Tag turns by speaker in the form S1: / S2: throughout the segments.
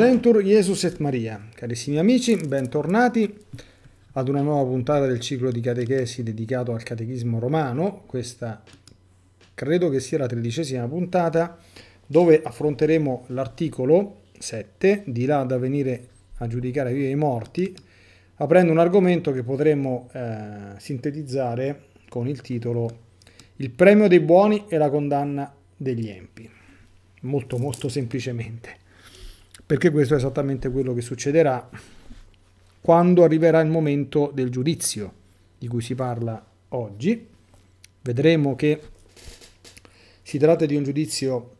S1: Redentur Jesus et Maria. Carissimi amici, bentornati ad una nuova puntata del ciclo di catechesi dedicato al catechismo romano. Questa credo che sia la tredicesima puntata dove affronteremo l'articolo 7, di là da venire a giudicare vivi e i morti, aprendo un argomento che potremmo eh, sintetizzare con il titolo Il premio dei buoni e la condanna degli empi. Molto molto semplicemente perché questo è esattamente quello che succederà quando arriverà il momento del giudizio di cui si parla oggi. Vedremo che si tratta di un giudizio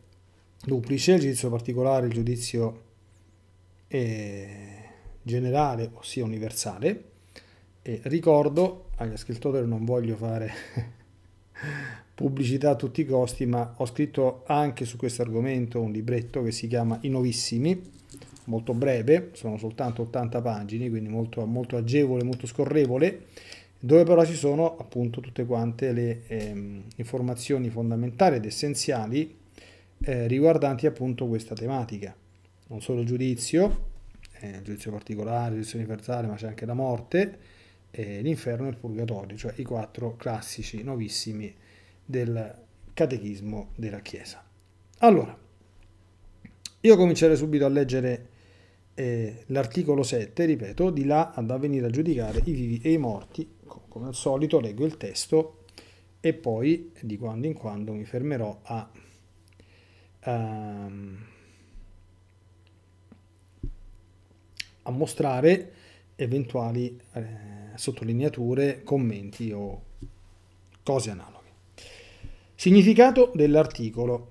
S1: duplice, il giudizio particolare, il giudizio eh, generale, ossia universale. E ricordo agli ascoltatori, non voglio fare pubblicità a tutti i costi, ma ho scritto anche su questo argomento un libretto che si chiama I Novissimi, molto breve, sono soltanto 80 pagine, quindi molto, molto agevole, molto scorrevole, dove però ci sono appunto tutte quante le ehm, informazioni fondamentali ed essenziali eh, riguardanti appunto questa tematica. Non solo giudizio, eh, giudizio particolare, giudizio universale, ma c'è anche la morte, eh, l'inferno e il purgatorio, cioè i quattro classici nuovissimi del catechismo della Chiesa. Allora, io comincerei subito a leggere eh, l'articolo 7, ripeto, di là ad avvenire a giudicare i vivi e i morti, come al solito leggo il testo e poi di quando in quando mi fermerò a, um, a mostrare eventuali eh, sottolineature, commenti o cose analoghe. Significato dell'articolo.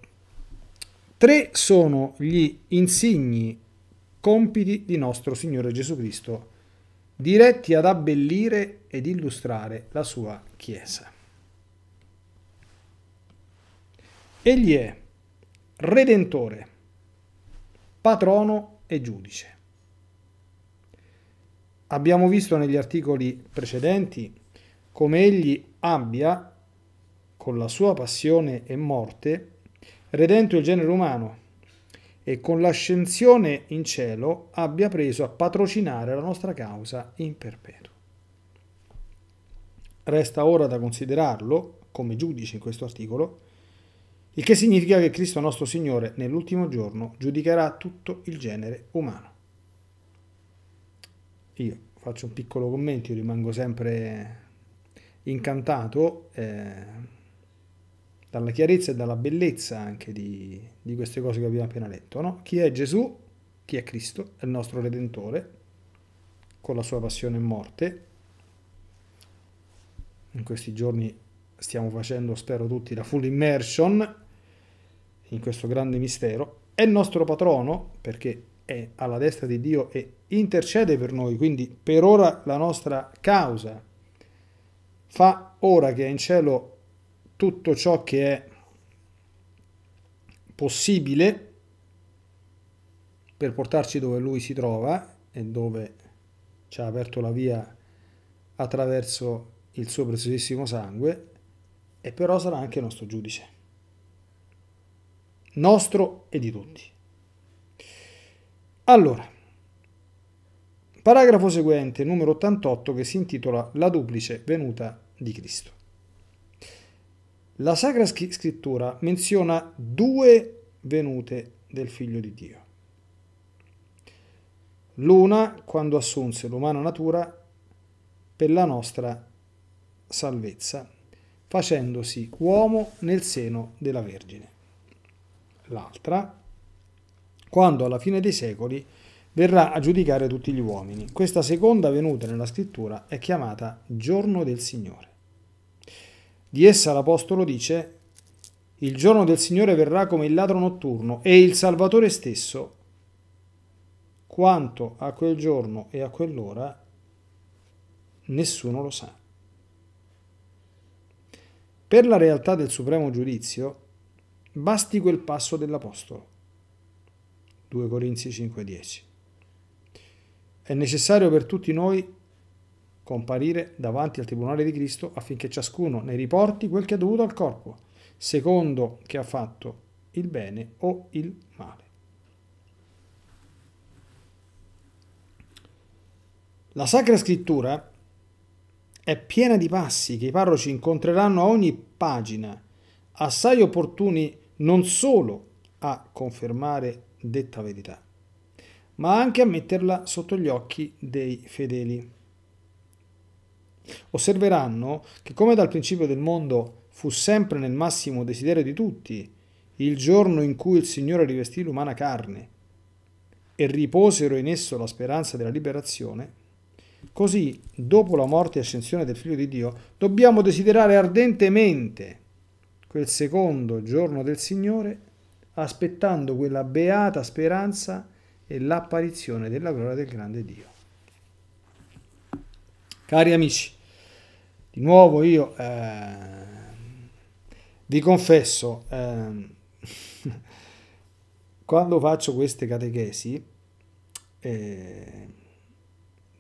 S1: Tre sono gli insigni compiti di nostro Signore Gesù Cristo, diretti ad abbellire ed illustrare la sua Chiesa. Egli è Redentore, patrono e giudice. Abbiamo visto negli articoli precedenti come egli abbia, con la sua passione e morte, redento il genere umano e con l'ascensione in cielo abbia preso a patrocinare la nostra causa in perpetuo. Resta ora da considerarlo, come giudice in questo articolo, il che significa che Cristo nostro Signore nell'ultimo giorno giudicherà tutto il genere umano. Io faccio un piccolo commento, io rimango sempre incantato. Eh, dalla chiarezza e dalla bellezza anche di, di queste cose che abbiamo appena letto. No? Chi è Gesù? Chi è Cristo? È il nostro Redentore, con la sua passione e morte. In questi giorni stiamo facendo, spero tutti, la full immersion in questo grande mistero. È il nostro patrono perché è alla destra di Dio e intercede per noi, quindi per ora la nostra causa. Fa ora che è in cielo tutto ciò che è possibile per portarci dove lui si trova e dove ci ha aperto la via attraverso il suo preziosissimo sangue, e però sarà anche nostro giudice, nostro e di tutti. Allora, paragrafo seguente, numero 88, che si intitola La duplice venuta di Cristo. La Sacra Scrittura menziona due venute del Figlio di Dio. L'una quando assunse l'umana natura per la nostra salvezza, facendosi uomo nel seno della Vergine. L'altra quando alla fine dei secoli verrà a giudicare tutti gli uomini. Questa seconda venuta nella scrittura è chiamata giorno del Signore. Di essa l'Apostolo dice, il giorno del Signore verrà come il ladro notturno e il Salvatore stesso, quanto a quel giorno e a quell'ora, nessuno lo sa. Per la realtà del supremo giudizio, basti quel passo dell'Apostolo. 2 Corinzi 5:10. È necessario per tutti noi comparire davanti al Tribunale di Cristo affinché ciascuno ne riporti quel che è dovuto al corpo, secondo che ha fatto il bene o il male. La Sacra Scrittura è piena di passi che i parroci incontreranno a ogni pagina, assai opportuni non solo a confermare detta verità, ma anche a metterla sotto gli occhi dei fedeli. Osserveranno che come dal principio del mondo fu sempre nel massimo desiderio di tutti il giorno in cui il Signore rivestì l'umana carne e riposero in esso la speranza della liberazione, così dopo la morte e ascensione del Figlio di Dio dobbiamo desiderare ardentemente quel secondo giorno del Signore aspettando quella beata speranza e l'apparizione della gloria del grande Dio. Cari amici, di nuovo io eh, vi confesso, eh, quando faccio queste catechesi, eh,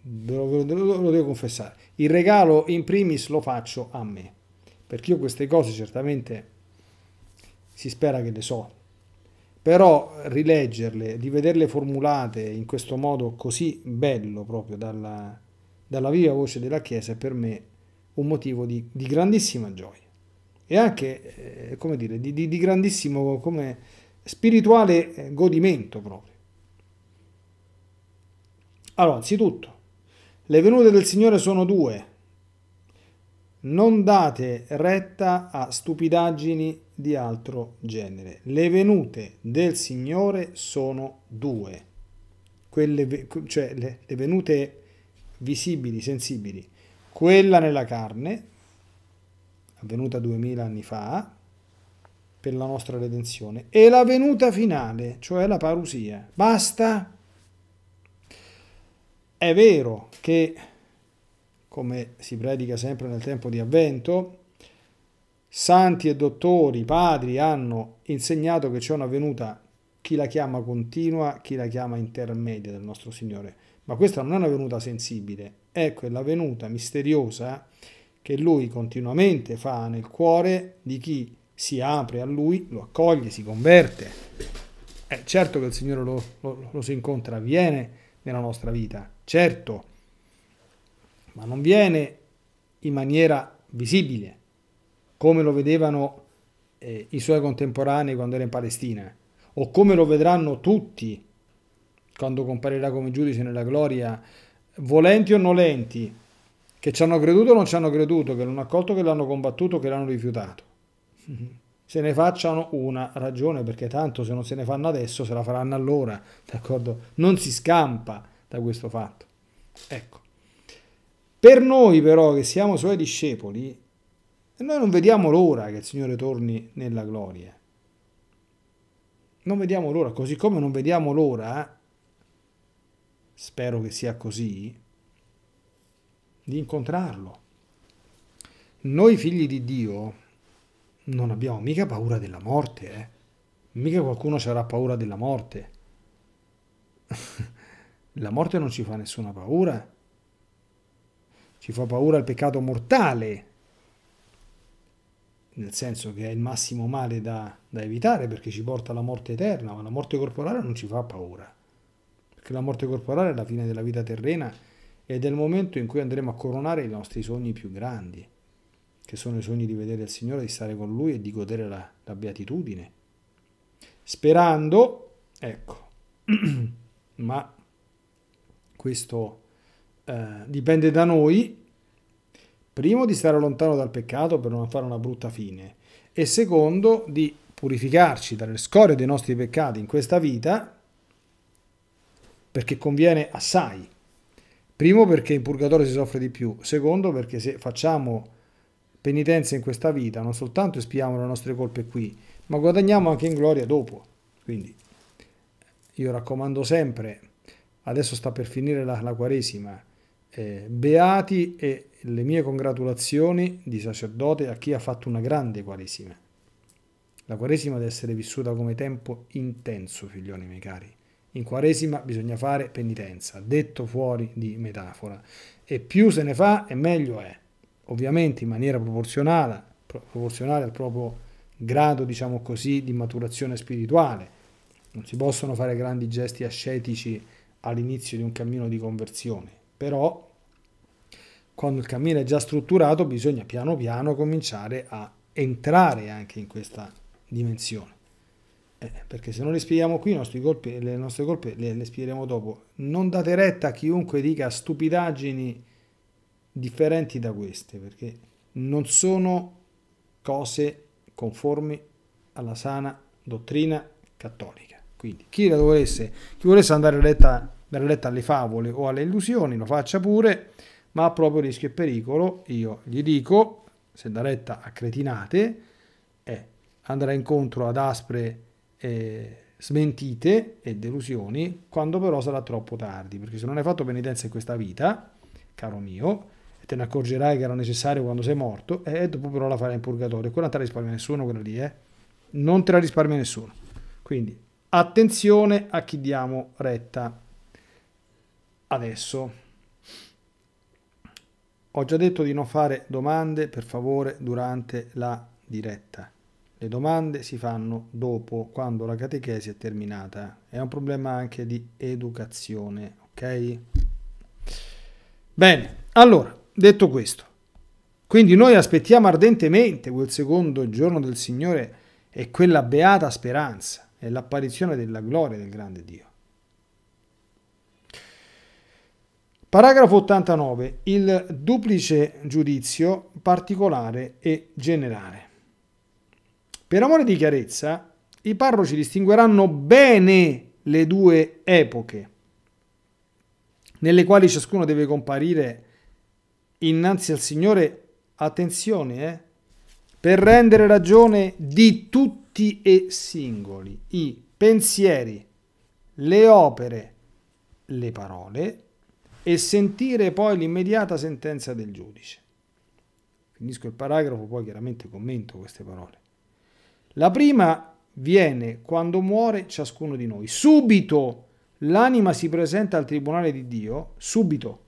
S1: ve, lo, ve, lo, ve lo devo confessare, il regalo in primis lo faccio a me, perché io queste cose certamente si spera che le so, però rileggerle, di vederle formulate in questo modo così bello proprio dalla dalla viva voce della Chiesa è per me un motivo di, di grandissima gioia e anche, eh, come dire, di, di, di grandissimo come spirituale eh, godimento proprio. Allora, anzitutto, le venute del Signore sono due. Non date retta a stupidaggini di altro genere. Le venute del Signore sono due. Quelle, cioè le, le venute visibili, sensibili, quella nella carne, avvenuta duemila anni fa, per la nostra redenzione, e la venuta finale, cioè la parusia. Basta? È vero che, come si predica sempre nel tempo di avvento, santi e dottori, padri hanno insegnato che c'è una venuta, chi la chiama continua, chi la chiama intermedia del nostro Signore ma questa non è una venuta sensibile, ecco, è quella venuta misteriosa che lui continuamente fa nel cuore di chi si apre a lui, lo accoglie, si converte. È eh, certo che il Signore lo, lo, lo si incontra, avviene nella nostra vita, certo, ma non viene in maniera visibile, come lo vedevano eh, i suoi contemporanei quando era in Palestina, o come lo vedranno tutti quando comparirà come giudice nella gloria, volenti o nolenti, che ci hanno creduto o non ci hanno creduto, che l'hanno accolto, che l'hanno combattuto, che l'hanno rifiutato. Se ne facciano una ragione, perché tanto se non se ne fanno adesso, se la faranno allora, d'accordo? Non si scampa da questo fatto. Ecco. Per noi però che siamo suoi discepoli, noi non vediamo l'ora che il Signore torni nella gloria. Non vediamo l'ora, così come non vediamo l'ora spero che sia così, di incontrarlo. Noi figli di Dio non abbiamo mica paura della morte, eh? mica qualcuno ci avrà paura della morte. La morte non ci fa nessuna paura, ci fa paura il peccato mortale, nel senso che è il massimo male da, da evitare perché ci porta alla morte eterna, ma la morte corporale non ci fa paura perché la morte corporale è la fine della vita terrena ed è il momento in cui andremo a coronare i nostri sogni più grandi, che sono i sogni di vedere il Signore, di stare con Lui e di godere la, la beatitudine. Sperando, ecco, ma questo eh, dipende da noi, primo di stare lontano dal peccato per non fare una brutta fine e secondo di purificarci dalle scorie dei nostri peccati in questa vita perché conviene assai. Primo perché in purgatorio si soffre di più, secondo perché se facciamo penitenza in questa vita non soltanto espiamo le nostre colpe qui, ma guadagniamo anche in gloria dopo. Quindi io raccomando sempre, adesso sta per finire la, la Quaresima, eh, beati e le mie congratulazioni di sacerdote a chi ha fatto una grande Quaresima. La Quaresima deve essere vissuta come tempo intenso, figlioli miei cari in Quaresima bisogna fare penitenza, detto fuori di metafora. E più se ne fa e meglio è. Ovviamente in maniera proporzionale, proporzionale al proprio grado, diciamo così, di maturazione spirituale. Non si possono fare grandi gesti ascetici all'inizio di un cammino di conversione, però quando il cammino è già strutturato bisogna piano piano cominciare a entrare anche in questa dimensione. Eh, perché se non le spieghiamo qui, colpi, le nostre colpe le, le spiegheremo dopo. Non date retta a chiunque dica stupidaggini differenti da queste, perché non sono cose conformi alla sana dottrina cattolica. Quindi chi la volesse, chi volesse andare a retta, dare retta alle favole o alle illusioni, lo faccia pure, ma a proprio rischio e pericolo, io gli dico, se da retta a cretinate, eh, andrà incontro ad aspre eh, smentite e delusioni quando però sarà troppo tardi, perché se non hai fatto penitenza in questa vita, caro mio, te ne accorgerai che era necessario quando sei morto, e eh, dopo però la farai in purgatorio, quella non te la risparmia nessuno, quella lì, eh? Non te la risparmia nessuno. Quindi attenzione a chi diamo retta adesso. Ho già detto di non fare domande, per favore, durante la diretta. Le domande si fanno dopo, quando la catechesi è terminata. È un problema anche di educazione, ok? Bene, allora, detto questo, quindi noi aspettiamo ardentemente quel secondo giorno del Signore e quella beata speranza e l'apparizione della gloria del grande Dio. Paragrafo 89. Il duplice giudizio particolare e generale. Per amore di chiarezza, i parroci distingueranno bene le due epoche nelle quali ciascuno deve comparire innanzi al Signore, attenzione, eh, per rendere ragione di tutti e singoli i pensieri, le opere, le parole e sentire poi l'immediata sentenza del giudice. Finisco il paragrafo, poi chiaramente commento queste parole. La prima viene quando muore ciascuno di noi. Subito l'anima si presenta al tribunale di Dio, subito,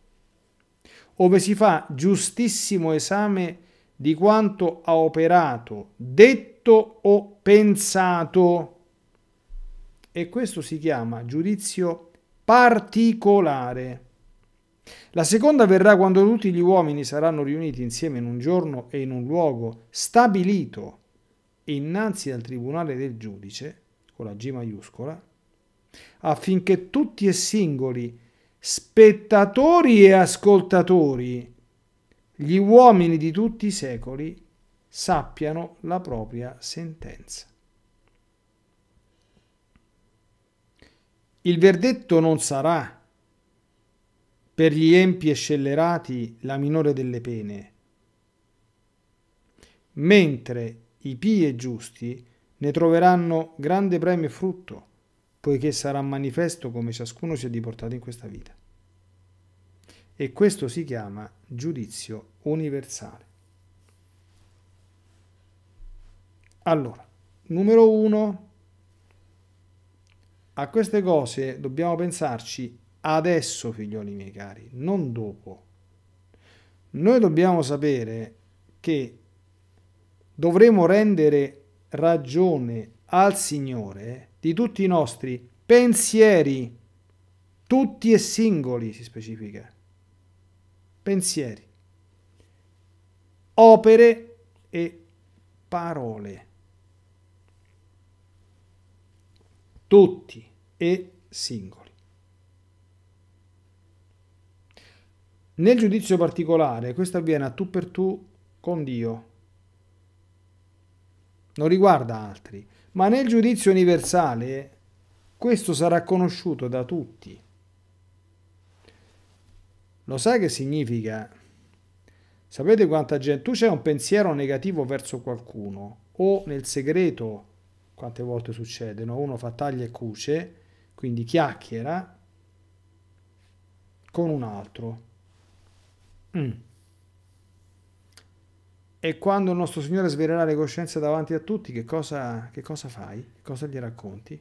S1: dove si fa giustissimo esame di quanto ha operato, detto o pensato. E questo si chiama giudizio particolare. La seconda verrà quando tutti gli uomini saranno riuniti insieme in un giorno e in un luogo stabilito innanzi al tribunale del giudice, con la G maiuscola, affinché tutti e singoli, spettatori e ascoltatori, gli uomini di tutti i secoli, sappiano la propria sentenza. Il verdetto non sarà per gli empi e scellerati la minore delle pene, mentre i pii e giusti ne troveranno grande premio e frutto, poiché sarà manifesto come ciascuno si è diportato in questa vita. E questo si chiama giudizio universale. Allora, numero uno, a queste cose dobbiamo pensarci adesso, figlioli miei cari, non dopo. Noi dobbiamo sapere che dovremo rendere ragione al Signore di tutti i nostri pensieri, tutti e singoli si specifica, pensieri, opere e parole. Tutti e singoli. Nel giudizio particolare questo avviene a tu per tu con Dio non riguarda altri, ma nel giudizio universale questo sarà conosciuto da tutti. Lo sai che significa? Sapete quanta gente... Tu c'è un pensiero negativo verso qualcuno o nel segreto, quante volte succede, no? uno fa taglia e cuce, quindi chiacchiera con un altro. Mm. E quando il nostro Signore svelerà le coscienze davanti a tutti, che cosa, che cosa fai? cosa gli racconti?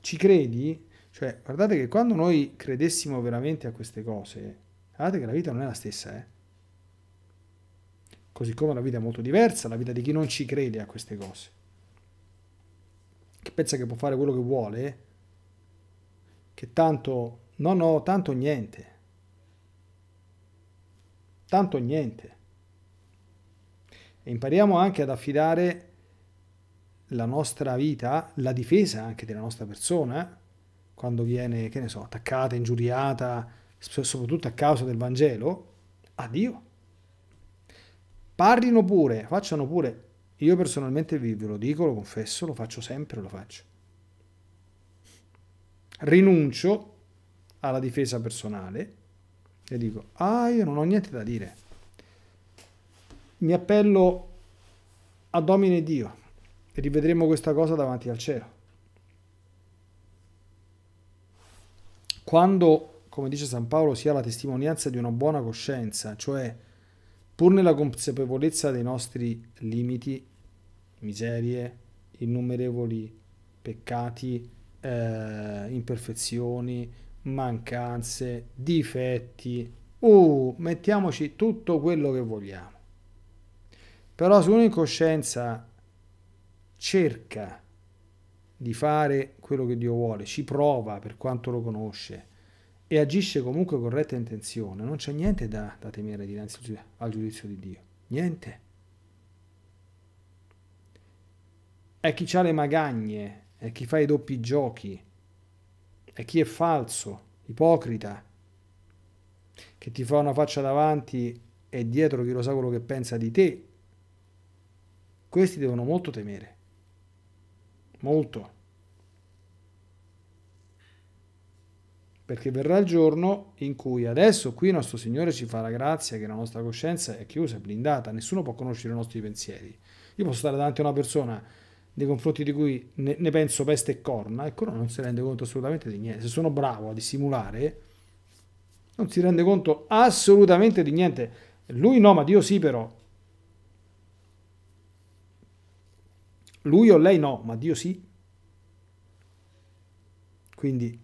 S1: Ci credi? Cioè, guardate che quando noi credessimo veramente a queste cose, guardate che la vita non è la stessa, eh? Così come la vita è molto diversa, la vita di chi non ci crede a queste cose, che pensa che può fare quello che vuole, che tanto, no, no, tanto niente tanto niente. E impariamo anche ad affidare la nostra vita, la difesa anche della nostra persona, eh, quando viene, che ne so, attaccata, ingiuriata, soprattutto a causa del Vangelo, a Dio. Parlino pure, facciano pure. Io personalmente vi, ve lo dico, lo confesso, lo faccio sempre, lo faccio. Rinuncio alla difesa personale e dico, ah, io non ho niente da dire. Mi appello a Domine Dio e rivedremo questa cosa davanti al cielo. Quando, come dice San Paolo, si ha la testimonianza di una buona coscienza, cioè pur nella consapevolezza dei nostri limiti, miserie, innumerevoli peccati, eh, imperfezioni, mancanze, difetti, uh, mettiamoci tutto quello che vogliamo. Però se uno in coscienza cerca di fare quello che Dio vuole, ci prova per quanto lo conosce e agisce comunque con retta intenzione, non c'è niente da, da temere dinanzi al giudizio di Dio. Niente. È chi ha le magagne, è chi fa i doppi giochi, e chi è falso, ipocrita, che ti fa una faccia davanti e dietro chi lo sa quello che pensa di te, questi devono molto temere. Molto. Perché verrà il giorno in cui adesso qui nostro Signore ci fa la grazia che la nostra coscienza è chiusa, è blindata, nessuno può conoscere i nostri pensieri. Io posso stare davanti a una persona nei confronti di cui ne, ne penso peste e corna, ecco non si rende conto assolutamente di niente. Se sono bravo a dissimulare, non si rende conto assolutamente di niente. Lui no, ma Dio sì però. Lui o lei no, ma Dio sì. Quindi,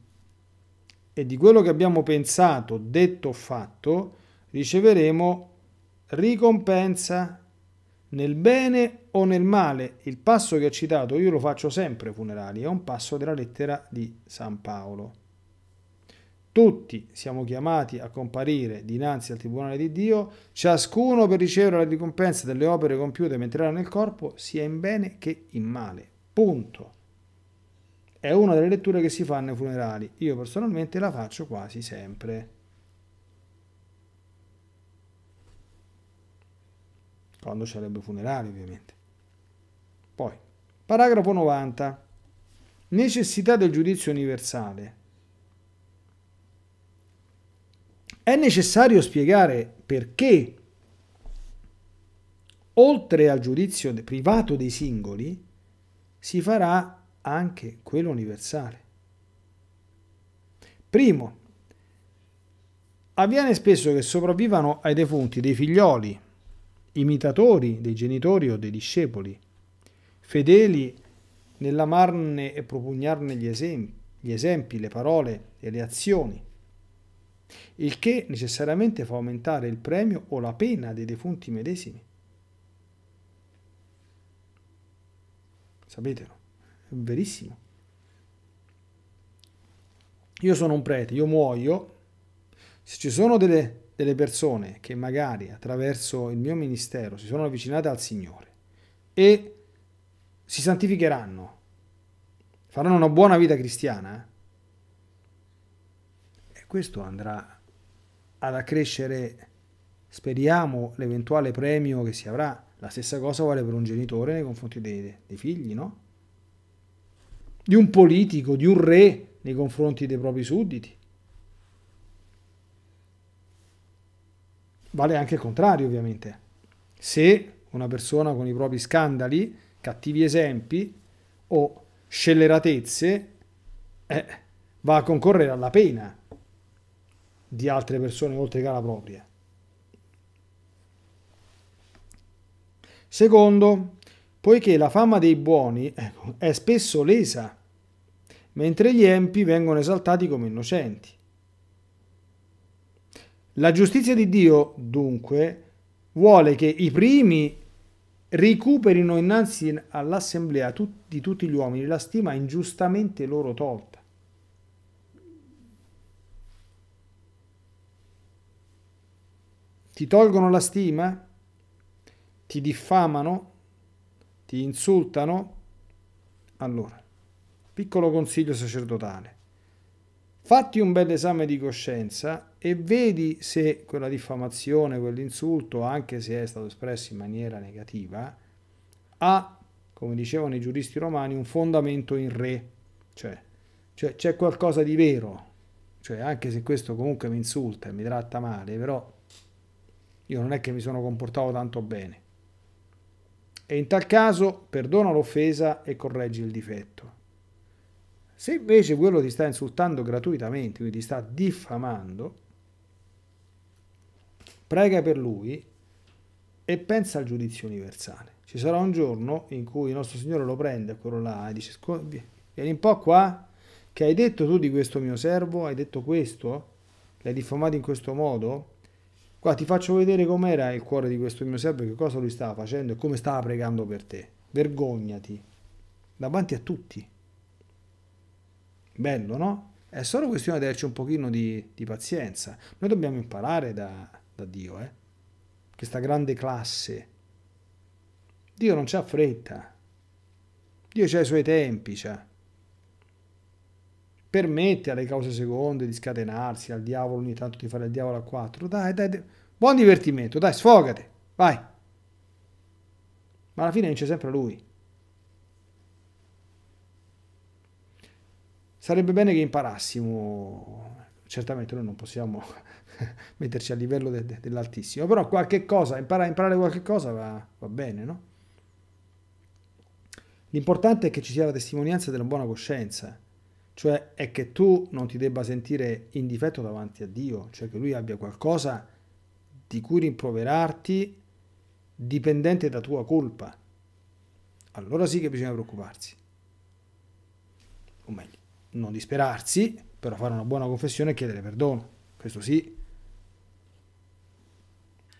S1: e di quello che abbiamo pensato, detto o fatto, riceveremo ricompensa nel bene o nel male. Il passo che ha citato, io lo faccio sempre ai funerali, è un passo della lettera di San Paolo. Tutti siamo chiamati a comparire dinanzi al Tribunale di Dio, ciascuno per ricevere la ricompensa delle opere compiute mentre era nel corpo, sia in bene che in male. Punto. È una delle letture che si fanno ai funerali. Io personalmente la faccio quasi sempre. quando sarebbe funerale ovviamente. Poi, paragrafo 90. Necessità del giudizio universale. È necessario spiegare perché, oltre al giudizio privato dei singoli, si farà anche quello universale. Primo, avviene spesso che sopravvivano ai defunti dei figlioli imitatori dei genitori o dei discepoli, fedeli nell'amarne e propugnarne gli esempi, gli esempi, le parole e le azioni, il che necessariamente fa aumentare il premio o la pena dei defunti medesimi. Sapetelo, è verissimo. Io sono un prete, io muoio, se ci sono delle delle persone che magari attraverso il mio ministero si sono avvicinate al Signore e si santificheranno, faranno una buona vita cristiana, eh? e questo andrà ad accrescere, speriamo, l'eventuale premio che si avrà. La stessa cosa vale per un genitore nei confronti dei, dei figli, no? Di un politico, di un re nei confronti dei propri sudditi. vale anche il contrario ovviamente. Se una persona con i propri scandali, cattivi esempi o scelleratezze eh, va a concorrere alla pena di altre persone oltre che alla propria. Secondo, poiché la fama dei buoni ecco, è spesso lesa, mentre gli empi vengono esaltati come innocenti. La giustizia di Dio, dunque, vuole che i primi recuperino innanzi all'assemblea di tutti gli uomini la stima ingiustamente loro tolta. Ti tolgono la stima? Ti diffamano? Ti insultano? Allora, piccolo consiglio sacerdotale. Fatti un bel esame di coscienza e vedi se quella diffamazione, quell'insulto, anche se è stato espresso in maniera negativa, ha, come dicevano i giuristi romani, un fondamento in re, cioè, cioè, c'è qualcosa di vero, cioè anche se questo comunque mi insulta e mi tratta male, però io non è che mi sono comportato tanto bene. E in tal caso perdona l'offesa e correggi il difetto. Se invece quello ti sta insultando gratuitamente, quindi ti sta diffamando, prega per lui e pensa al giudizio universale. Ci sarà un giorno in cui il nostro Signore lo prende, quello là, e dice, vieni un po' qua, che hai detto tu di questo mio servo? Hai detto questo? L'hai diffamato in questo modo? Qua ti faccio vedere com'era il cuore di questo mio servo, che cosa lui stava facendo e come stava pregando per te. Vergognati, davanti a tutti. Bello, no? È solo questione di averci un pochino di, di pazienza. Noi dobbiamo imparare da, da Dio, eh? questa grande classe. Dio non c'ha fretta, Dio c'ha i suoi tempi, c'ha. permette alle cause seconde di scatenarsi, al diavolo ogni tanto di fare il diavolo a quattro, dai, dai, dai. buon divertimento, dai, sfogate, vai. Ma alla fine vince sempre lui. Sarebbe bene che imparassimo certamente noi non possiamo metterci a livello de, de, dell'altissimo, però qualche cosa, imparare, imparare qualche cosa va, va bene, no? L'importante è che ci sia la testimonianza della buona coscienza, cioè è che tu non ti debba sentire in difetto davanti a Dio, cioè che Lui abbia qualcosa di cui rimproverarti dipendente da tua colpa. Allora sì che bisogna preoccuparsi. O meglio, non disperarsi, però fare una buona confessione e chiedere perdono, questo sì.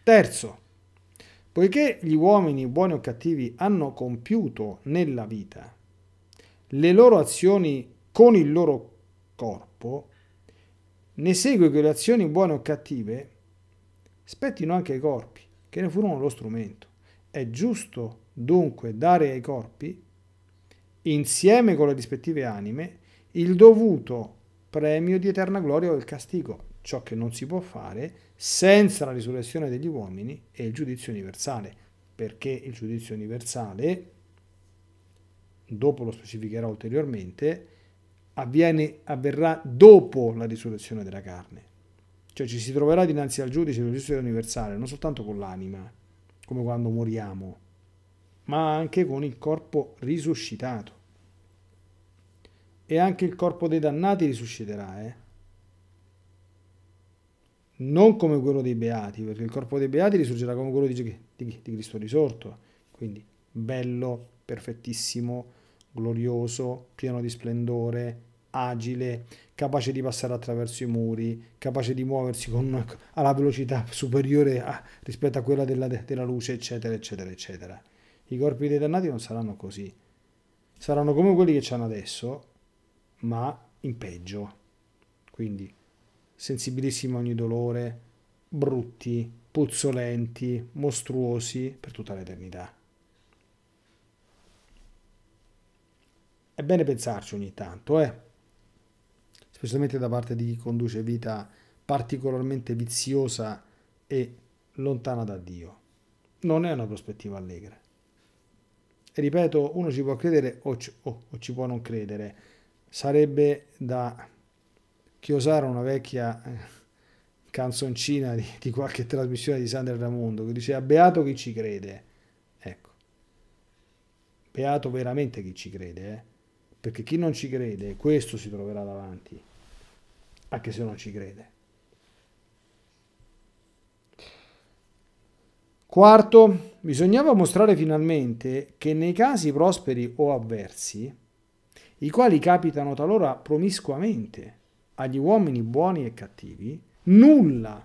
S1: Terzo, poiché gli uomini buoni o cattivi hanno compiuto nella vita le loro azioni con il loro corpo, ne segue che le azioni buone o cattive spettino anche ai corpi, che ne furono lo strumento. È giusto dunque dare ai corpi, insieme con le rispettive anime, il dovuto premio di eterna gloria o il castigo, ciò che non si può fare senza la risurrezione degli uomini e il giudizio universale, perché il giudizio universale, dopo lo specificherò ulteriormente, avviene, avverrà dopo la risurrezione della carne. Cioè ci si troverà dinanzi al giudice del giudizio universale, non soltanto con l'anima, come quando moriamo, ma anche con il corpo risuscitato e anche il corpo dei dannati risusciterà, eh? Non come quello dei beati, perché il corpo dei beati risorgerà come quello di, di, di Cristo risorto. Quindi bello, perfettissimo, glorioso, pieno di splendore, agile, capace di passare attraverso i muri, capace di muoversi con una, alla velocità superiore a, rispetto a quella della, della luce, eccetera, eccetera, eccetera. I corpi dei dannati non saranno così. Saranno come quelli che c'hanno adesso, ma in peggio. Quindi sensibilissimi a ogni dolore, brutti, puzzolenti, mostruosi per tutta l'eternità. È bene pensarci ogni tanto, eh? specialmente da parte di chi conduce vita particolarmente viziosa e lontana da Dio. Non è una prospettiva allegra. E ripeto, uno ci può credere o ci, o, o ci può non credere, sarebbe da chiosare una vecchia eh, canzoncina di, di qualche trasmissione di Sandra Ramondo che diceva beato chi ci crede ecco beato veramente chi ci crede eh? perché chi non ci crede questo si troverà davanti anche se non ci crede quarto bisognava mostrare finalmente che nei casi prosperi o avversi i quali capitano talora promiscuamente agli uomini buoni e cattivi, nulla,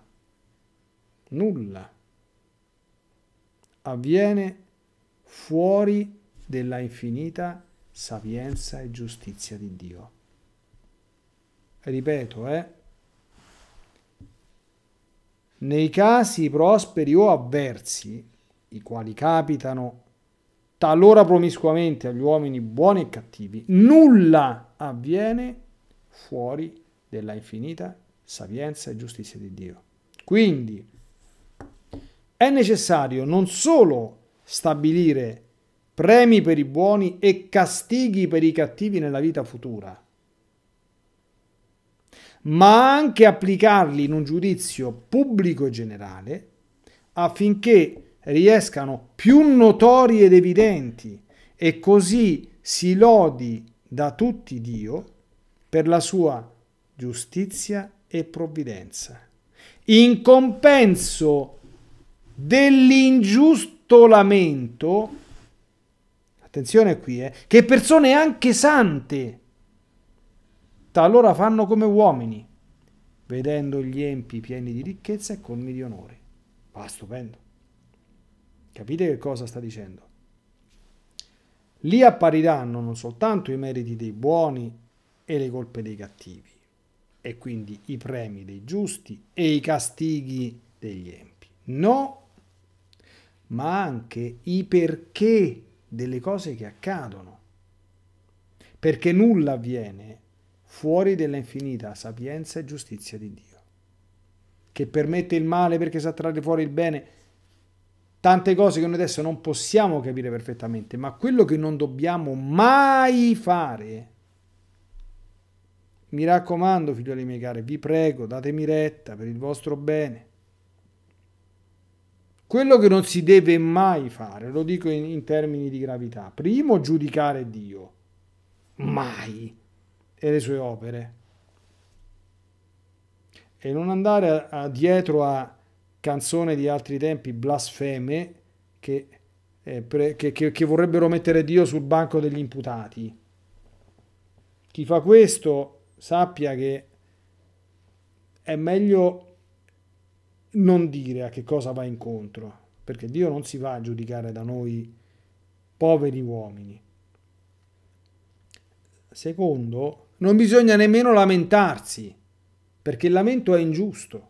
S1: nulla avviene fuori della infinita sapienza e giustizia di Dio. Ripeto, eh? nei casi prosperi o avversi, i quali capitano talora promiscuamente agli uomini buoni e cattivi, nulla avviene fuori della infinita sapienza e giustizia di Dio. Quindi è necessario non solo stabilire premi per i buoni e castighi per i cattivi nella vita futura, ma anche applicarli in un giudizio pubblico e generale affinché riescano più notori ed evidenti e così si lodi da tutti Dio per la sua giustizia e provvidenza. In compenso dell'ingiusto lamento, attenzione qui, eh, che persone anche sante talora fanno come uomini, vedendo gli empi pieni di ricchezza e colmi di onore. Va stupendo. Capite che cosa sta dicendo? Lì appariranno non soltanto i meriti dei buoni e le colpe dei cattivi, e quindi i premi dei giusti e i castighi degli empi. No, ma anche i perché delle cose che accadono. Perché nulla avviene fuori dell'infinita sapienza e giustizia di Dio, che permette il male perché sa trarre fuori il bene tante cose che noi adesso non possiamo capire perfettamente, ma quello che non dobbiamo mai fare. Mi raccomando, figlioli miei cari, vi prego, datemi retta per il vostro bene. Quello che non si deve mai fare, lo dico in, in termini di gravità. Primo, giudicare Dio. Mai. E le sue opere. E non andare a, a dietro a, canzone di altri tempi blasfeme che, eh, pre, che, che, che vorrebbero mettere Dio sul banco degli imputati. Chi fa questo sappia che è meglio non dire a che cosa va incontro, perché Dio non si va a giudicare da noi poveri uomini. Secondo, non bisogna nemmeno lamentarsi, perché il lamento è ingiusto.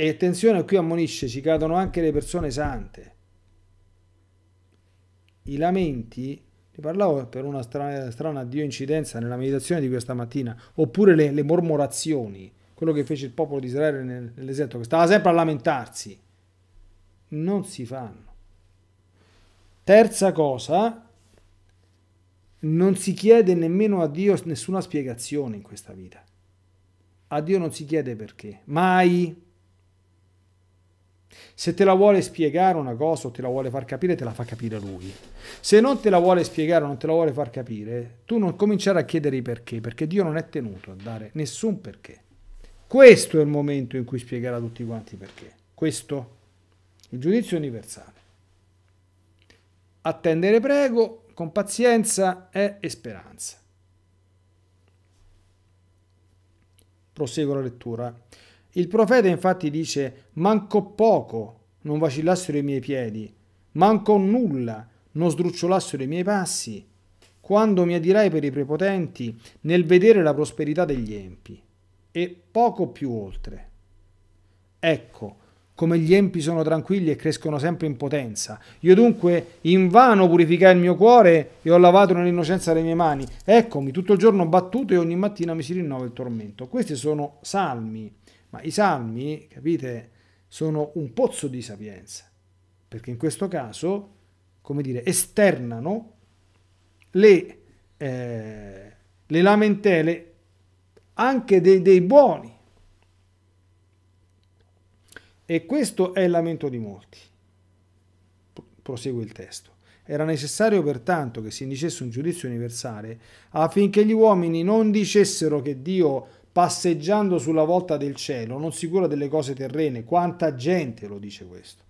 S1: E attenzione, qui ammonisce, ci cadono anche le persone sante. I lamenti, ne parlavo per una strana, strana addio incidenza nella meditazione di questa mattina, oppure le, le mormorazioni, quello che fece il popolo di Israele nel, nell'esercito, che stava sempre a lamentarsi. Non si fanno. Terza cosa, non si chiede nemmeno a Dio nessuna spiegazione in questa vita. A Dio non si chiede perché, mai se te la vuole spiegare una cosa o te la vuole far capire, te la fa capire lui. Se non te la vuole spiegare o non te la vuole far capire, tu non cominciare a chiedere i perché, perché Dio non è tenuto a dare nessun perché. Questo è il momento in cui spiegherà a tutti quanti perché. Questo, il giudizio universale. Attendere prego con pazienza e speranza. Proseguo la lettura. Il profeta infatti dice, manco poco, non vacillassero i miei piedi, manco nulla, non sdrucciolassero i miei passi, quando mi adirai per i prepotenti nel vedere la prosperità degli empi, e poco più oltre. Ecco, come gli empi sono tranquilli e crescono sempre in potenza. Io dunque invano purificai il mio cuore e ho lavato nell'innocenza le mie mani. Eccomi tutto il giorno battuto e ogni mattina mi si rinnova il tormento. Questi sono salmi ma i salmi, capite, sono un pozzo di sapienza, perché in questo caso, come dire, esternano le, eh, le lamentele anche dei, dei buoni. E questo è il lamento di molti. Prosegue il testo. Era necessario pertanto che si indicesse un giudizio universale affinché gli uomini non dicessero che Dio passeggiando sulla volta del cielo, non si cura delle cose terrene. Quanta gente lo dice questo?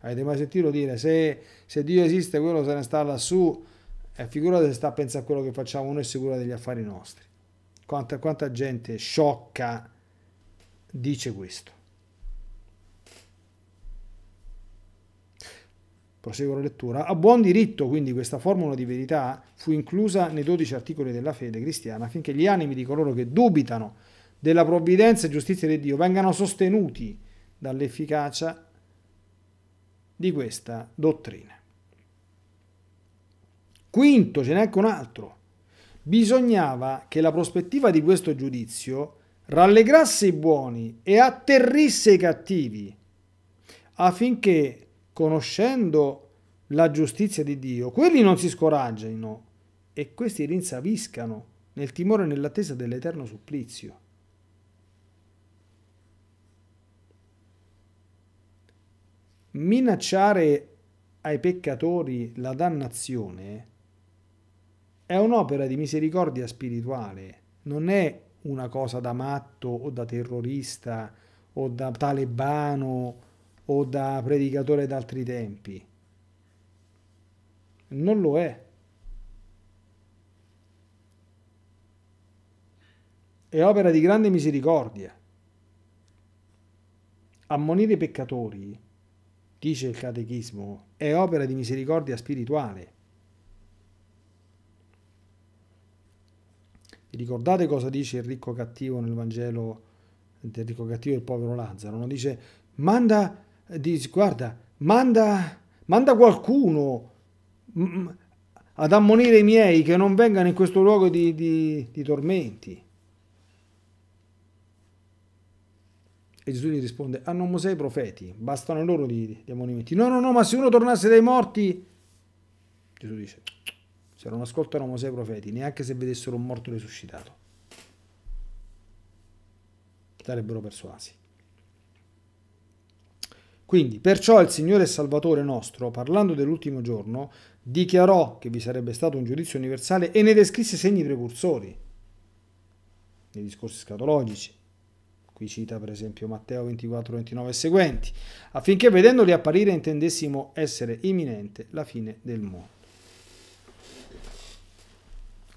S1: Avete mai sentito dire se, se Dio esiste, quello se ne sta lassù, eh, figurate se sta a pensare a quello che facciamo noi e si cura degli affari nostri. Quanta, quanta gente sciocca dice questo? proseguo la lettura, a buon diritto quindi questa formula di verità fu inclusa nei dodici articoli della fede cristiana affinché gli animi di coloro che dubitano della provvidenza e giustizia di Dio vengano sostenuti dall'efficacia di questa dottrina. Quinto, ce n'è anche un altro. Bisognava che la prospettiva di questo giudizio rallegrasse i buoni e atterrisse i cattivi, affinché conoscendo la giustizia di Dio, quelli non si scoraggiano e questi rinsaviscano nel timore e nell'attesa dell'eterno supplizio. Minacciare ai peccatori la dannazione è un'opera di misericordia spirituale, non è una cosa da matto o da terrorista o da talebano o da predicatore d'altri tempi. Non lo è. È opera di grande misericordia. Ammonire i peccatori, dice il catechismo, è opera di misericordia spirituale. ricordate cosa dice il ricco cattivo nel Vangelo del ricco cattivo e il povero Lazzaro? No? Dice, manda dice guarda, manda, manda qualcuno ad ammonire i miei che non vengano in questo luogo di, di, di tormenti. E Gesù gli risponde, hanno ah, Mosè i profeti, bastano loro di, di ammonimenti. No, no, no, ma se uno tornasse dai morti, Gesù dice, se non ascoltano Mosè i profeti, neanche se vedessero un morto risuscitato, sarebbero persuasi. Quindi, perciò il Signore e Salvatore nostro, parlando dell'ultimo giorno, dichiarò che vi sarebbe stato un giudizio universale e ne descrisse segni precursori nei discorsi scatologici. Qui cita per esempio Matteo 24, 29 e seguenti, affinché vedendoli apparire intendessimo essere imminente la fine del mondo.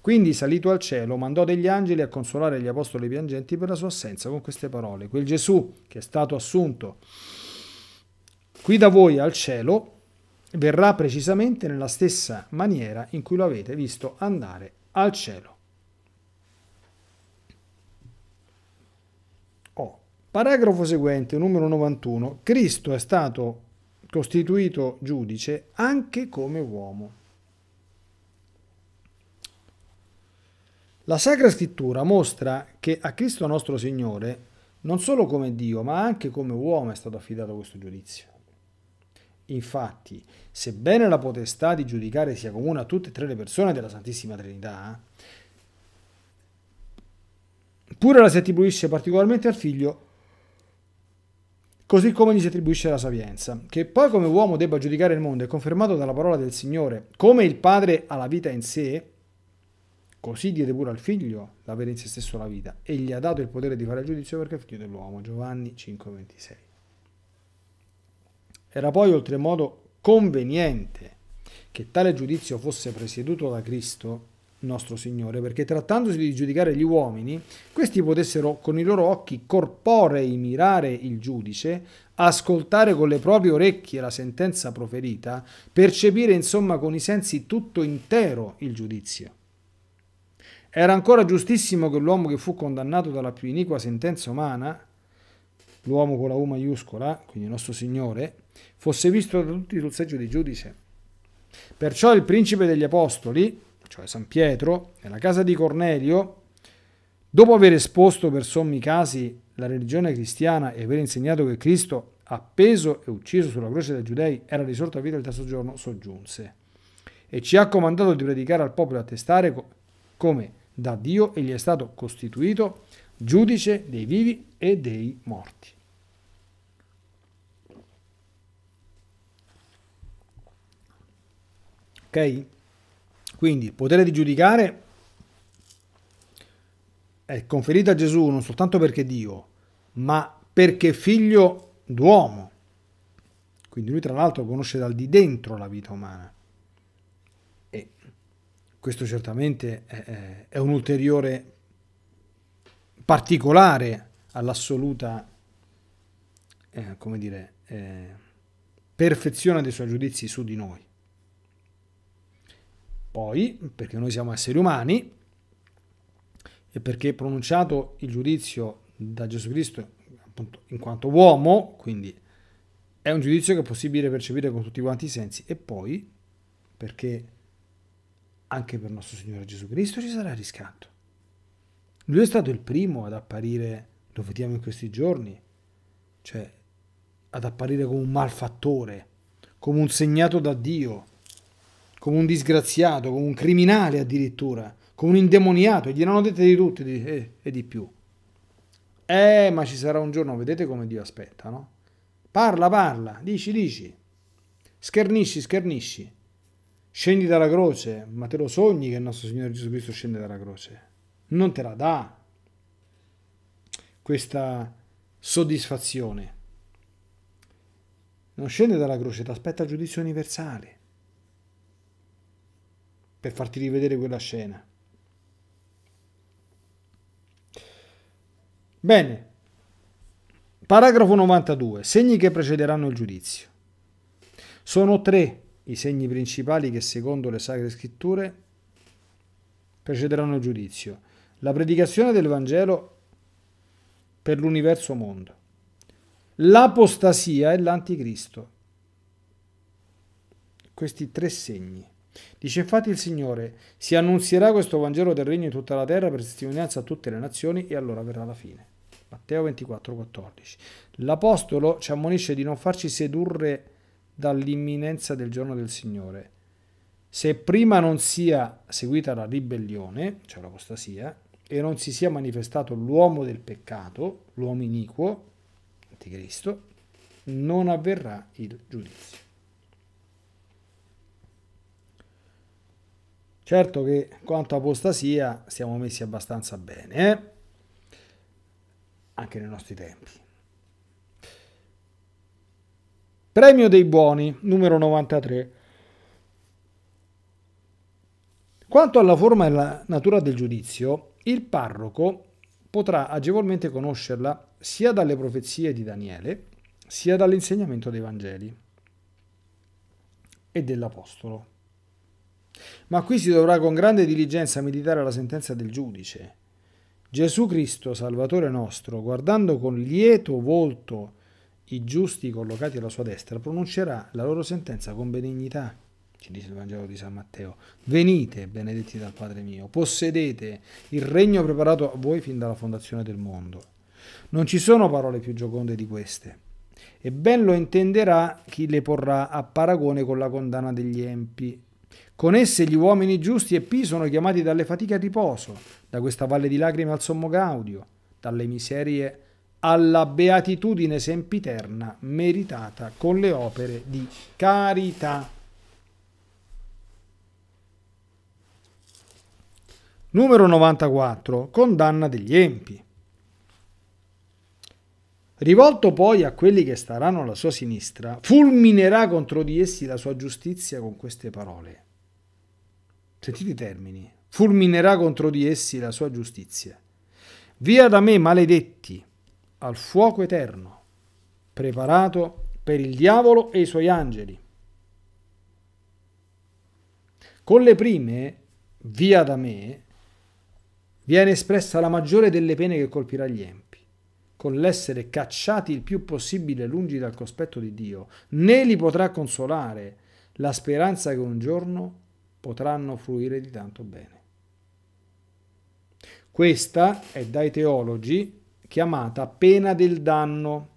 S1: Quindi, salito al cielo, mandò degli angeli a consolare gli apostoli piangenti per la sua assenza con queste parole. Quel Gesù che è stato assunto qui da voi al cielo verrà precisamente nella stessa maniera in cui lo avete visto andare al cielo. Oh. Paragrafo seguente, numero 91. Cristo è stato costituito giudice anche come uomo. La Sacra Scrittura mostra che a Cristo nostro Signore, non solo come Dio, ma anche come uomo è stato affidato questo giudizio. Infatti, sebbene la potestà di giudicare sia comune a tutte e tre le persone della Santissima Trinità, pure la si attribuisce particolarmente al figlio così come gli si attribuisce la sapienza. Che poi come uomo debba giudicare il mondo è confermato dalla parola del Signore. Come il Padre ha la vita in sé, così diede pure al Figlio l'avere in se stesso la vita e gli ha dato il potere di fare il giudizio perché è figlio dell'uomo. Giovanni 5,26 era poi oltremodo conveniente che tale giudizio fosse presieduto da Cristo, nostro Signore, perché trattandosi di giudicare gli uomini, questi potessero con i loro occhi corporei mirare il giudice, ascoltare con le proprie orecchie la sentenza proferita, percepire insomma con i sensi tutto intero il giudizio. Era ancora giustissimo che l'uomo che fu condannato dalla più iniqua sentenza umana, l'uomo con la U maiuscola, quindi nostro Signore, fosse visto da tutti sul seggio di giudice. Perciò il principe degli apostoli, cioè San Pietro, nella casa di Cornelio, dopo aver esposto per sommi casi la religione cristiana e aver insegnato che Cristo, appeso e ucciso sulla croce dei giudei, era risorto a vita il terzo giorno, soggiunse e ci ha comandato di predicare al popolo e attestare come da Dio egli è stato costituito giudice dei vivi e dei morti. Ok? Quindi il potere di giudicare è conferito a Gesù non soltanto perché Dio, ma perché figlio d'uomo. Quindi lui tra l'altro conosce dal di dentro la vita umana. E questo certamente è, un ulteriore particolare all'assoluta, eh, come dire, eh, perfezione dei suoi giudizi su di noi. Poi, perché noi siamo esseri umani e perché pronunciato il giudizio da Gesù Cristo appunto in quanto uomo, quindi è un giudizio che è possibile percepire con tutti quanti i sensi e poi perché anche per nostro Signore Gesù Cristo ci sarà riscatto. Lui è stato il primo ad apparire, lo vediamo in questi giorni, cioè ad apparire come un malfattore, come un segnato da Dio come un disgraziato, come un criminale addirittura, come un indemoniato, e gli hanno detto di tutto di, eh, e di più. Eh, ma ci sarà un giorno, vedete come Dio aspetta, no? Parla, parla, dici, dici, schernisci, schernisci. Scendi dalla croce, ma te lo sogni che il nostro Signore Gesù Cristo scende dalla croce. Non te la dà questa soddisfazione. Non scende dalla croce, ti aspetta il giudizio universale per farti rivedere quella scena. Bene, paragrafo 92. Segni che precederanno il giudizio. Sono tre i segni principali che secondo le sacre scritture precederanno il giudizio. La predicazione del Vangelo per l'universo mondo, l'apostasia e l'anticristo. Questi tre segni. Dice infatti il Signore, si annunzierà questo Vangelo del Regno in tutta la terra per testimonianza a tutte le nazioni e allora verrà la fine. Matteo 24, 14. L'Apostolo ci ammonisce di non farci sedurre dall'imminenza del giorno del Signore. Se prima non sia seguita la ribellione, cioè l'apostasia, e non si sia manifestato l'uomo del peccato, l'uomo iniquo, Anticristo, non avverrà il giudizio. Certo che quanto apostasia siamo messi abbastanza bene, eh? anche nei nostri tempi. Premio dei buoni, numero 93. Quanto alla forma e alla natura del giudizio, il parroco potrà agevolmente conoscerla sia dalle profezie di Daniele, sia dall'insegnamento dei Vangeli e dell'Apostolo. Ma qui si dovrà con grande diligenza meditare la sentenza del giudice. Gesù Cristo, Salvatore nostro, guardando con lieto volto i giusti collocati alla sua destra, pronuncerà la loro sentenza con benignità ci dice il Vangelo di San Matteo, venite benedetti dal Padre mio, possedete il regno preparato a voi fin dalla fondazione del mondo. Non ci sono parole più gioconde di queste, e ben lo intenderà chi le porrà a paragone con la condanna degli empi con esse gli uomini giusti e pi sono chiamati dalle fatiche a riposo, da questa valle di lacrime al sommo gaudio, dalle miserie alla beatitudine sempiterna meritata con le opere di carità. Numero 94. Condanna degli empi. Rivolto poi a quelli che staranno alla sua sinistra, fulminerà contro di essi la sua giustizia con queste parole. Sentite i termini. Fulminerà contro di essi la sua giustizia. Via da me, maledetti, al fuoco eterno, preparato per il diavolo e i suoi angeli. Con le prime, via da me, viene espressa la maggiore delle pene che colpirà gli empi, con l'essere cacciati il più possibile lungi dal cospetto di Dio, né li potrà consolare la speranza che un giorno potranno fruire di tanto bene. Questa è dai teologi chiamata pena del danno,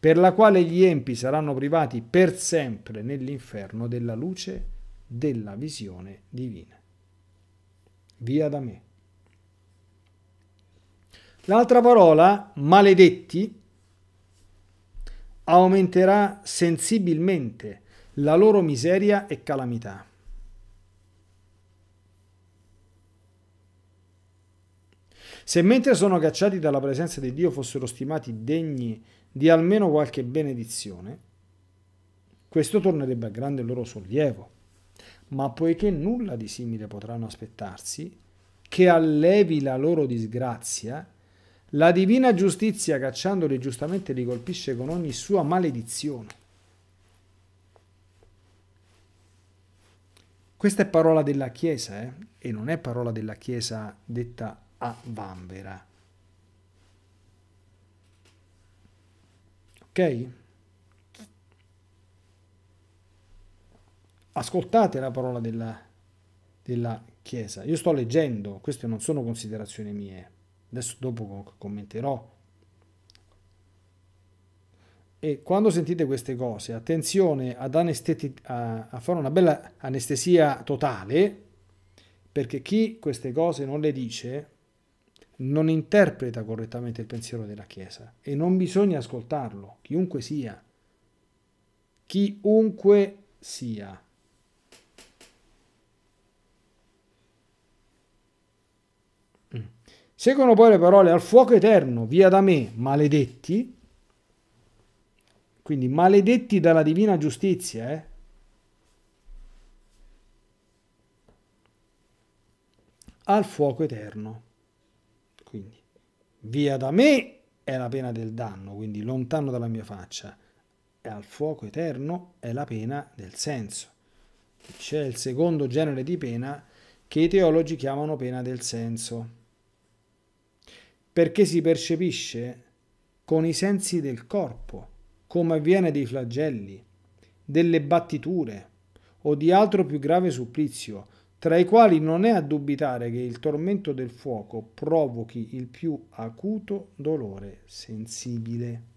S1: per la quale gli empi saranno privati per sempre nell'inferno della luce della visione divina. Via da me. L'altra parola, maledetti, aumenterà sensibilmente la loro miseria e calamità. Se mentre sono cacciati dalla presenza di Dio fossero stimati degni di almeno qualche benedizione, questo tornerebbe a grande loro sollievo. Ma poiché nulla di simile potranno aspettarsi, che allevi la loro disgrazia, la divina giustizia, cacciandoli giustamente, li colpisce con ogni sua maledizione. Questa è parola della Chiesa, eh? e non è parola della Chiesa detta a Vanvera. Ok? Ascoltate la parola della, della Chiesa. Io sto leggendo, queste non sono considerazioni mie. Adesso dopo commenterò. E quando sentite queste cose, attenzione ad a, a fare una bella anestesia totale, perché chi queste cose non le dice non interpreta correttamente il pensiero della Chiesa e non bisogna ascoltarlo, chiunque sia. Chiunque sia. Mm. Seguono poi le parole al fuoco eterno, via da me, maledetti, quindi maledetti dalla divina giustizia, eh? al fuoco eterno. Quindi, via da me è la pena del danno, quindi lontano dalla mia faccia. E al fuoco eterno è la pena del senso. C'è il secondo genere di pena che i teologi chiamano pena del senso, perché si percepisce con i sensi del corpo, come avviene dei flagelli, delle battiture o di altro più grave supplizio, tra i quali non è a dubitare che il tormento del fuoco provochi il più acuto dolore sensibile.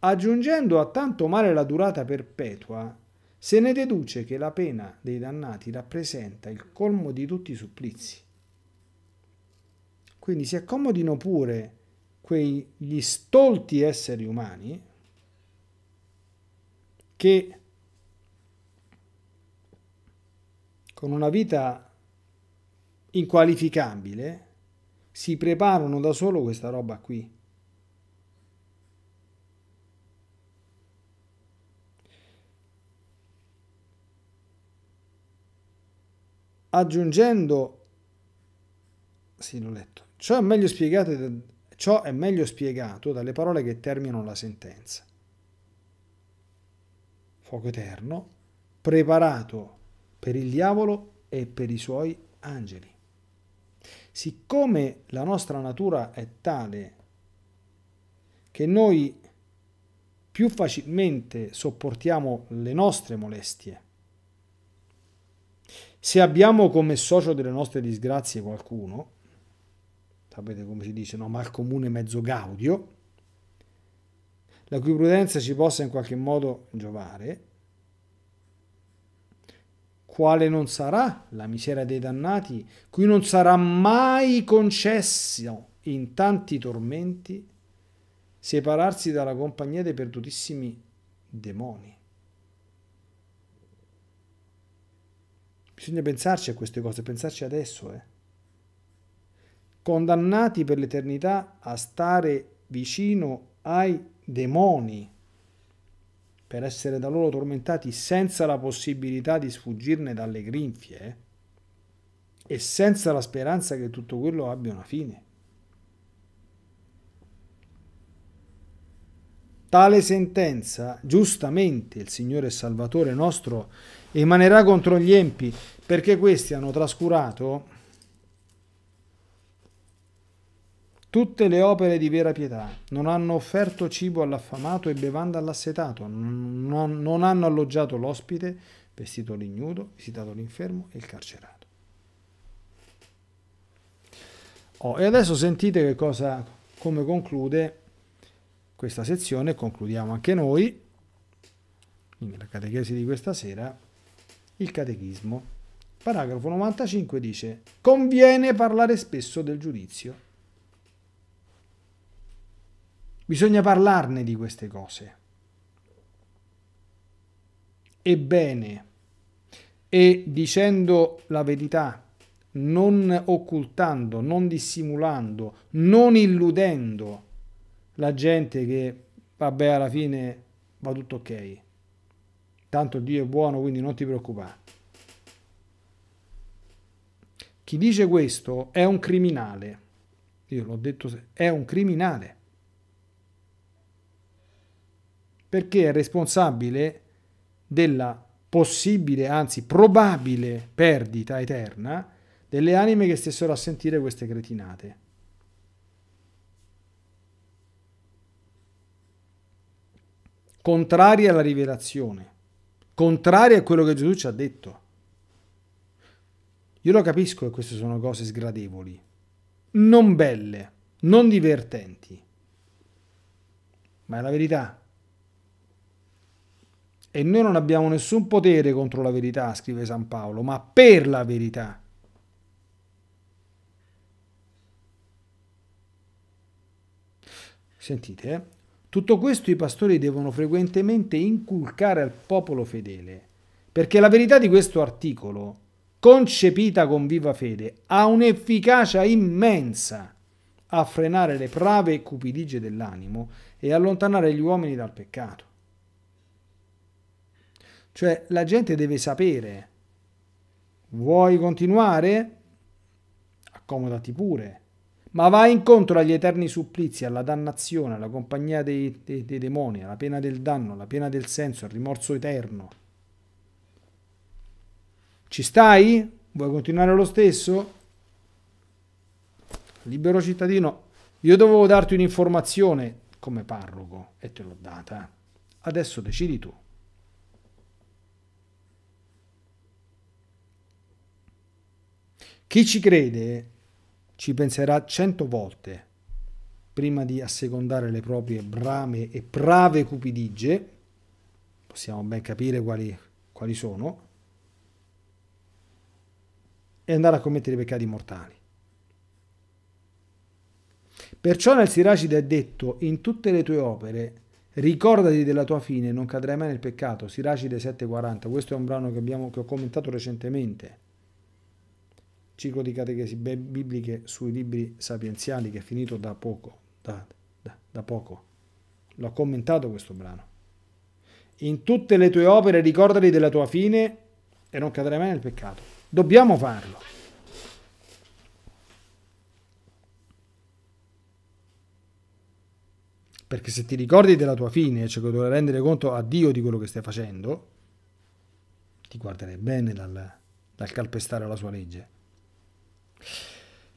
S1: Aggiungendo a tanto male la durata perpetua, se ne deduce che la pena dei dannati rappresenta il colmo di tutti i supplizi. Quindi si accomodino pure quegli stolti esseri umani che con una vita inqualificabile, si preparano da solo questa roba qui. Aggiungendo, sì l'ho letto, ciò è meglio spiegato, ciò è meglio spiegato dalle parole che terminano la sentenza. Fuoco eterno, preparato per il diavolo e per i suoi angeli. Siccome la nostra natura è tale che noi più facilmente sopportiamo le nostre molestie, se abbiamo come socio delle nostre disgrazie qualcuno, sapete come si dice, no, mal comune mezzo gaudio, la cui prudenza ci possa in qualche modo giovare, quale non sarà la miseria dei dannati, cui non sarà mai concesso in tanti tormenti separarsi dalla compagnia dei perdutissimi demoni. Bisogna pensarci a queste cose, pensarci adesso. Eh. Condannati per l'eternità a stare vicino ai demoni per essere da loro tormentati senza la possibilità di sfuggirne dalle grinfie e senza la speranza che tutto quello abbia una fine. Tale sentenza, giustamente, il Signore e Salvatore nostro emanerà contro gli empi, perché questi hanno trascurato tutte le opere di vera pietà, non hanno offerto cibo all'affamato e bevanda all'assetato, non, hanno alloggiato l'ospite, vestito l'ignudo, visitato l'infermo e il carcerato. Oh, e adesso sentite che cosa, come conclude questa sezione, concludiamo anche noi, nella catechesi di questa sera, il catechismo. Paragrafo 95 dice, conviene parlare spesso del giudizio Bisogna parlarne di queste cose. Ebbene, e dicendo la verità, non occultando, non dissimulando, non illudendo la gente che, vabbè, alla fine va tutto ok. Tanto Dio è buono, quindi non ti preoccupare. Chi dice questo è un criminale. Io l'ho detto, è un criminale. perché è responsabile della possibile, anzi probabile perdita eterna delle anime che stessero a sentire queste cretinate. Contraria alla rivelazione, contraria a quello che Gesù ci ha detto. Io lo capisco che queste sono cose sgradevoli, non belle, non divertenti, ma è la verità. E noi non abbiamo nessun potere contro la verità, scrive San Paolo, ma per la verità. Sentite, eh? tutto questo i pastori devono frequentemente inculcare al popolo fedele, perché la verità di questo articolo, concepita con viva fede, ha un'efficacia immensa a frenare le prave cupidigie dell'animo e allontanare gli uomini dal peccato. Cioè la gente deve sapere, vuoi continuare? Accomodati pure, ma vai incontro agli eterni supplizi, alla dannazione, alla compagnia dei, dei, dei demoni, alla pena del danno, alla pena del senso, al rimorso eterno. Ci stai? Vuoi continuare lo stesso? Libero cittadino, io dovevo darti un'informazione come parroco e te l'ho data. Adesso decidi tu. Chi ci crede ci penserà cento volte prima di assecondare le proprie brame e prave cupidigie, possiamo ben capire quali, quali sono, e andare a commettere peccati mortali. Perciò nel Siracide è detto, in tutte le tue opere, ricordati della tua fine, non cadrai mai nel peccato. Siracide 7,40, questo è un brano che, abbiamo, che ho commentato recentemente ciclo di catechesi bibliche sui libri sapienziali che è finito da poco, da, da, da poco. L'ho commentato questo brano. In tutte le tue opere ricordati della tua fine e non cadrai mai nel peccato. Dobbiamo farlo. Perché se ti ricordi della tua fine, cioè che dovrai rendere conto a Dio di quello che stai facendo, ti guarderai bene dal, dal calpestare la sua legge.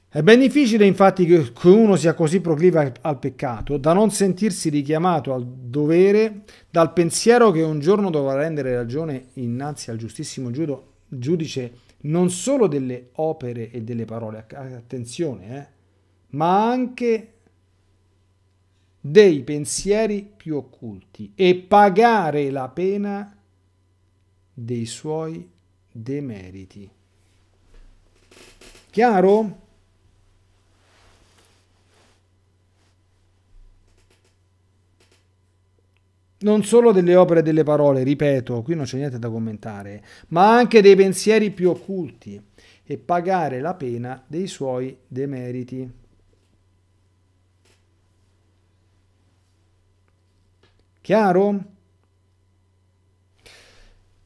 S1: È ben difficile infatti che uno sia così proclive al peccato da non sentirsi richiamato al dovere dal pensiero che un giorno dovrà rendere ragione innanzi al giustissimo giudice non solo delle opere e delle parole, attenzione, eh, ma anche dei pensieri più occulti e pagare la pena dei suoi demeriti. Chiaro? non solo delle opere e delle parole, ripeto, qui non c'è niente da commentare, ma anche dei pensieri più occulti e pagare la pena dei suoi demeriti. Chiaro?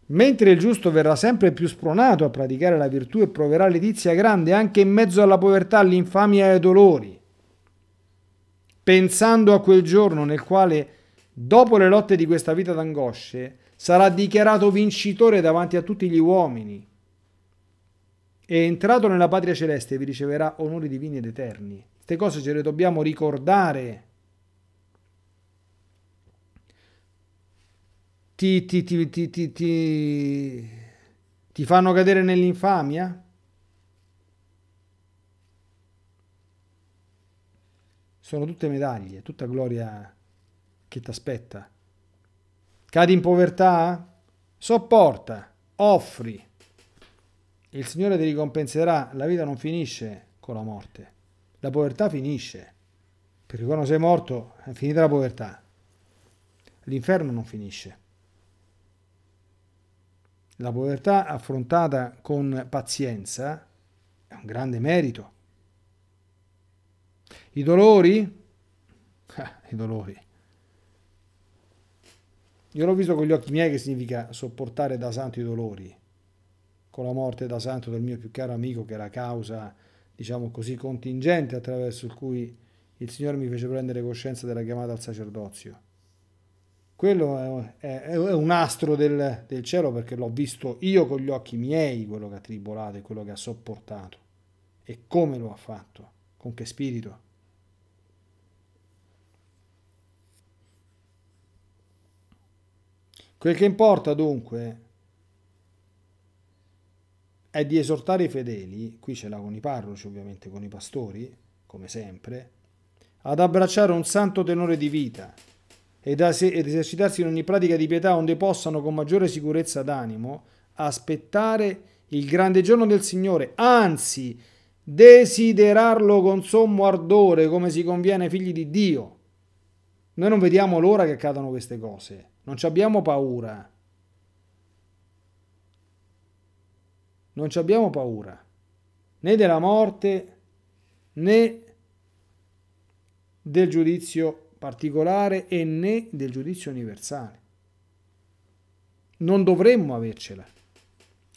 S1: Mentre il giusto verrà sempre più spronato a praticare la virtù e proverà letizia grande anche in mezzo alla povertà, all'infamia e ai dolori, pensando a quel giorno nel quale, dopo le lotte di questa vita d'angosce, sarà dichiarato vincitore davanti a tutti gli uomini e entrato nella patria celeste vi riceverà onori divini ed eterni. Queste cose ce le dobbiamo ricordare. ti, ti, ti, ti fanno cadere nell'infamia? Sono tutte medaglie, tutta gloria che ti aspetta. Cadi in povertà? Sopporta, offri. Il Signore ti ricompenserà. La vita non finisce con la morte. La povertà finisce. Perché quando sei morto è finita la povertà. L'inferno non finisce. La povertà affrontata con pazienza è un grande merito. I dolori? Ah, I dolori. Io l'ho visto con gli occhi miei che significa sopportare da santo i dolori, con la morte da santo del mio più caro amico che era la causa, diciamo così, contingente attraverso cui il Signore mi fece prendere coscienza della chiamata al sacerdozio quello è, è, è un astro del, del, cielo perché l'ho visto io con gli occhi miei quello che ha tribolato e quello che ha sopportato e come lo ha fatto, con che spirito. Quel che importa dunque è di esortare i fedeli, qui ce l'ha con i parroci ovviamente, con i pastori, come sempre, ad abbracciare un santo tenore di vita ed, ed esercitarsi in ogni pratica di pietà onde possano con maggiore sicurezza d'animo aspettare il grande giorno del Signore, anzi desiderarlo con sommo ardore come si conviene ai figli di Dio. Noi non vediamo l'ora che accadano queste cose, non ci abbiamo paura. Non ci abbiamo paura né della morte né del giudizio particolare e né del giudizio universale. Non dovremmo avercela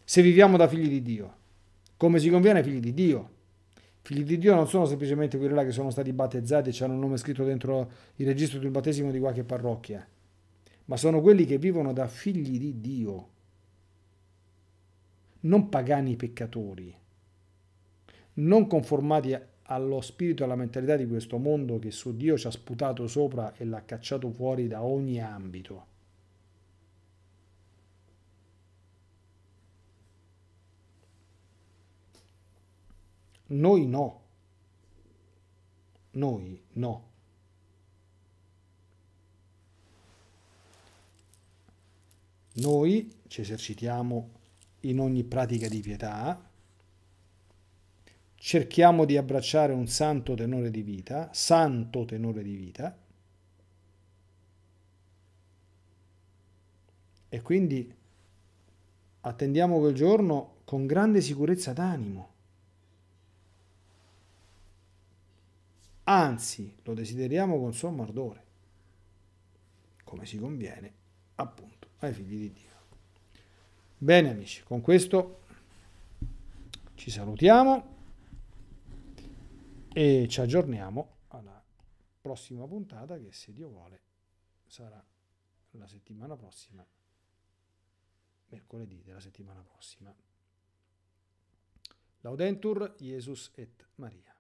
S1: se viviamo da figli di Dio, come si conviene ai figli di Dio. Figli di Dio non sono semplicemente quelli là che sono stati battezzati e hanno un nome scritto dentro il registro del battesimo di qualche parrocchia, ma sono quelli che vivono da figli di Dio, non pagani peccatori, non conformati allo spirito e alla mentalità di questo mondo che su Dio ci ha sputato sopra e l'ha cacciato fuori da ogni ambito. Noi no. Noi no. Noi ci esercitiamo in ogni pratica di pietà, cerchiamo di abbracciare un santo tenore di vita, santo tenore di vita, e quindi attendiamo quel giorno con grande sicurezza d'animo. Anzi, lo desideriamo con sommo ardore, come si conviene appunto ai figli di Dio. Bene amici, con questo ci salutiamo e ci aggiorniamo alla prossima puntata che se Dio vuole sarà la settimana prossima, mercoledì della settimana prossima. Laudentur Jesus et Maria.